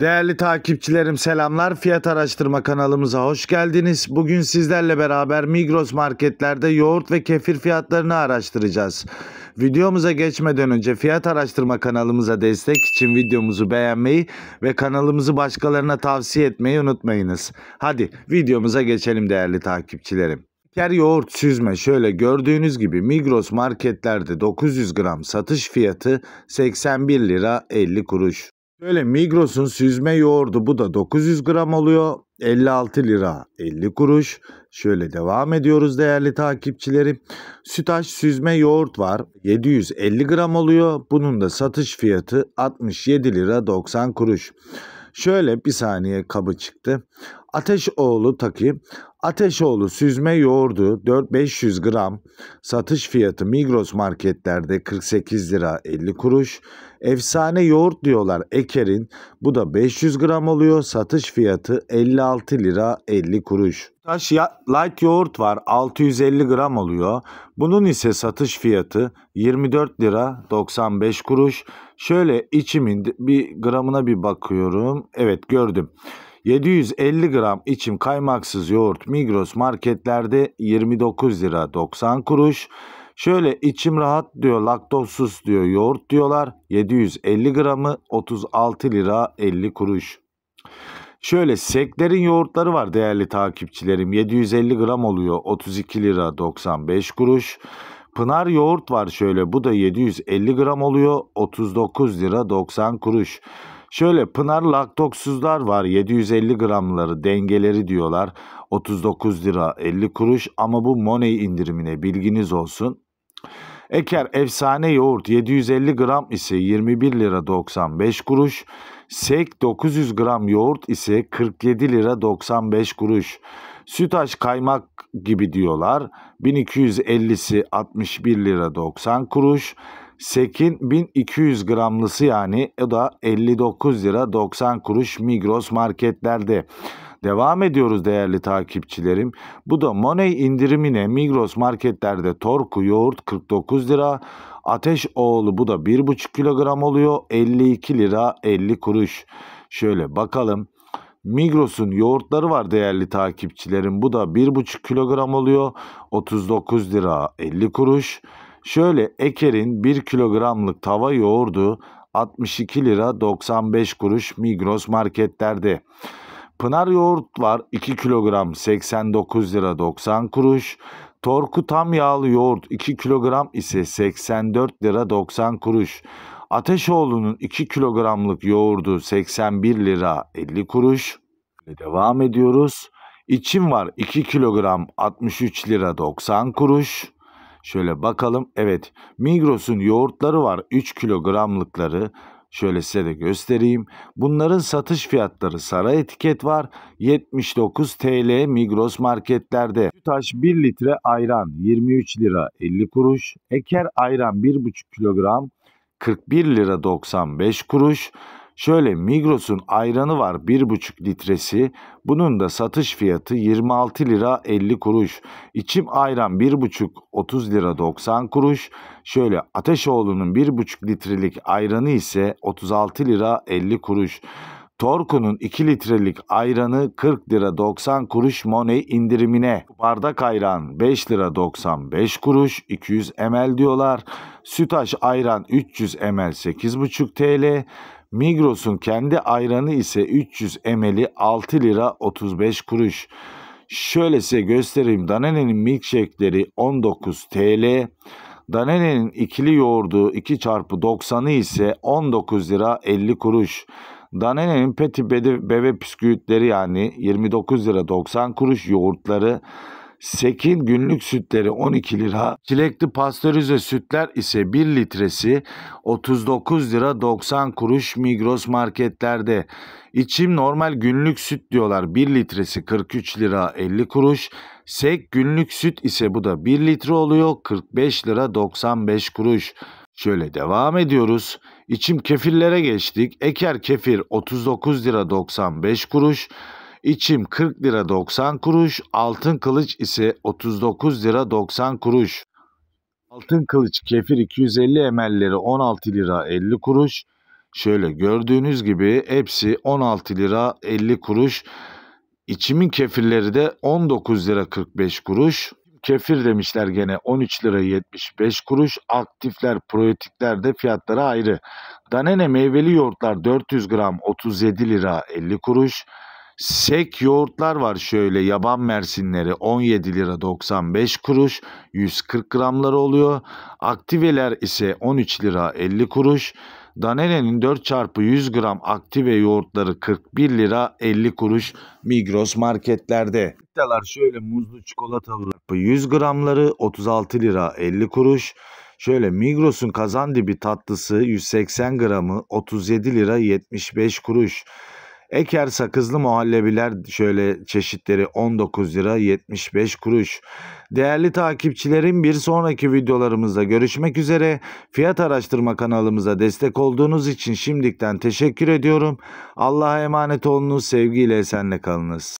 Değerli takipçilerim selamlar. Fiyat araştırma kanalımıza hoş geldiniz. Bugün sizlerle beraber Migros marketlerde yoğurt ve kefir fiyatlarını araştıracağız. Videomuza geçmeden önce fiyat araştırma kanalımıza destek için videomuzu beğenmeyi ve kanalımızı başkalarına tavsiye etmeyi unutmayınız. Hadi videomuza geçelim değerli takipçilerim. Şeker yoğurt süzme şöyle gördüğünüz gibi Migros marketlerde 900 gram satış fiyatı 81 lira 50 kuruş. Şöyle Migros'un süzme yoğurdu bu da 900 gram oluyor. 56 lira 50 kuruş. Şöyle devam ediyoruz değerli takipçilerim. Sütaş süzme yoğurt var. 750 gram oluyor. Bunun da satış fiyatı 67 lira 90 kuruş. Şöyle bir saniye kabı çıktı. Ateşoğlu Taki, Ateşoğlu süzme yoğurdu 4500 gram, satış fiyatı Migros marketlerde 48 lira 50 kuruş. Efsane yoğurt diyorlar Eker'in, bu da 500 gram oluyor, satış fiyatı 56 lira 50 kuruş. Taş light yoğurt var 650 gram oluyor. Bunun ise satış fiyatı 24 lira 95 kuruş. Şöyle içimin bir gramına bir bakıyorum. Evet gördüm. 750 gram içim kaymaksız yoğurt Migros marketlerde 29 lira 90 kuruş. Şöyle içim rahat diyor laktozsuz diyor yoğurt diyorlar 750 gramı 36 lira 50 kuruş. Şöyle seklerin yoğurtları var değerli takipçilerim 750 gram oluyor 32 lira 95 kuruş. Pınar yoğurt var şöyle bu da 750 gram oluyor 39 lira 90 kuruş. Şöyle Pınar laktoksuzlar var 750 gramları dengeleri diyorlar 39 lira 50 kuruş ama bu Money indirimine bilginiz olsun. Eker efsane yoğurt 750 gram ise 21 lira 95 kuruş. Sek 900 gram yoğurt ise 47 lira 95 kuruş. Sütaş kaymak gibi diyorlar. 1250'si 61 lira 90 kuruş. Sekin 1200 gramlısı yani o da 59 lira 90 kuruş Migros marketlerde. Devam ediyoruz değerli takipçilerim. Bu da Money indirimine Migros marketlerde Torku yoğurt 49 lira. Ateş oğlu bu da 1,5 kilogram oluyor 52 lira 50 kuruş. Şöyle bakalım. Migros'un yoğurtları var değerli takipçilerim. Bu da 1,5 kilogram oluyor. 39 lira 50 kuruş. Şöyle Eker'in 1 kilogramlık tava yoğurdu 62 lira 95 kuruş Migros marketlerde. Pınar yoğurt var 2 kilogram 89 lira 90 kuruş. Torku tam yağlı yoğurt 2 kilogram ise 84 lira 90 kuruş. Ateşoğlu'nun 2 kilogramlık yoğurdu 81 lira 50 kuruş. Ve devam ediyoruz. İçim var 2 kilogram 63 lira 90 kuruş. Şöyle bakalım. Evet Migros'un yoğurtları var 3 kilogramlıkları. Şöyle size de göstereyim. Bunların satış fiyatları sarı etiket var. 79 TL Migros marketlerde. Taş 1 litre ayran 23 lira 50 kuruş. Eker ayran 1,5 kilogram 41 lira 95 kuruş. Şöyle Migros'un ayranı var 1,5 litresi. Bunun da satış fiyatı 26 lira 50 kuruş. İçim ayran 1,5 30 lira 90 kuruş. Şöyle Ateşoğlu'nun 1,5 litrelik ayranı ise 36 lira 50 kuruş. Torku'nun 2 litrelik ayranı 40 lira 90 kuruş Money indirimine. Bardak ayran 5 lira 95 kuruş 200 ml diyorlar. Sütaş ayran 300 ml 8,5 TL. Migros'un kendi ayranı ise 300 ml'i 6 lira 35 kuruş. Şöyle size göstereyim. Danone'nin milkshake'leri 19 TL. Danone'nin ikili yoğurdu 2 çarpı 90'ı ise 19 lira 50 kuruş. Danone'nin peti bebe bisküvitleri yani 29 lira 90 kuruş yoğurtları Sekin günlük sütleri 12 lira. Çilekli pastörize sütler ise 1 litresi 39 lira 90 kuruş Migros marketlerde. İçim normal günlük süt diyorlar 1 litresi 43 lira 50 kuruş. Sek günlük süt ise bu da 1 litre oluyor 45 lira 95 kuruş. Şöyle devam ediyoruz. İçim kefirlere geçtik. Eker kefir 39 lira 95 kuruş. İçim 40 lira 90 kuruş, altın kılıç ise 39 lira 90 kuruş. Altın kılıç kefir 250 emelleri 16 lira 50 kuruş. Şöyle gördüğünüz gibi hepsi 16 lira 50 kuruş. İçimin kefirleri de 19 lira 45 kuruş. Kefir demişler gene 13 lira 75 kuruş. Aktifler, proyetikler de fiyatları ayrı. Danene meyveli yoğurtlar 400 gram 37 lira 50 kuruş. Sek yoğurtlar var şöyle yaban mersinleri 17 lira 95 kuruş 140 gramları oluyor. Aktiveler ise 13 lira 50 kuruş. Danene'nin 4 çarpı 100 gram aktive yoğurtları 41 lira 50 kuruş Migros marketlerde. Dalar şöyle muzlu çikolata çarpı 100 gramları 36 lira 50 kuruş. Şöyle Migros'un kazandibi tatlısı 180 gramı 37 lira 75 kuruş. Eker sakızlı muhallebiler şöyle çeşitleri 19 lira 75 kuruş. Değerli takipçilerim bir sonraki videolarımızda görüşmek üzere. Fiyat araştırma kanalımıza destek olduğunuz için şimdikten teşekkür ediyorum. Allah'a emanet olunuz. Sevgiyle esenle kalınız.